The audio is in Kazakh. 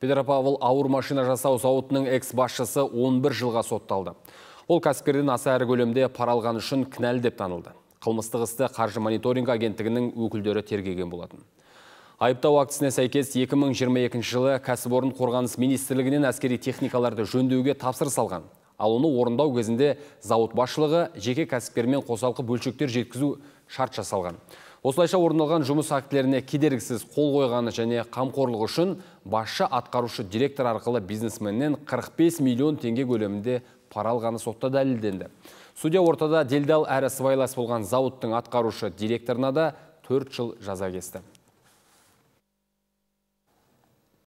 Петропавл ауыр машина жасау зауытының экс-басшысы 11 жылға сотталды. Ол кәсіпкерден аса әрі көлемде пара үшін кінәлі деп танылды. Қылмыстығысты қаржы мониторинг агенттігінің өкілдері тергеген болатын. Айыптау актісіне сәйкес 2022 жылы кәсіпорын қорғаныс министрлігінен әскери техникаларды жөндеуге тапсыр салған. Ал оны орындау кезінде зауыт басшылығы жеке кәсіпкермен қосалқы бөлшектер жеткізу шарт жасалған. Осылайша орындалған жұмыс актілеріне кедергісіз қол қойғаны және қамқорлығы үшін басшы атқарушы директор арқылы бизнесменнен 45 миллион теңге көлемінде пара соқта сотта дәлелденді. Судья ортада делдал әрі сывайлас болған зауыттың атқарушы директорына да 4 жыл жаза кесті.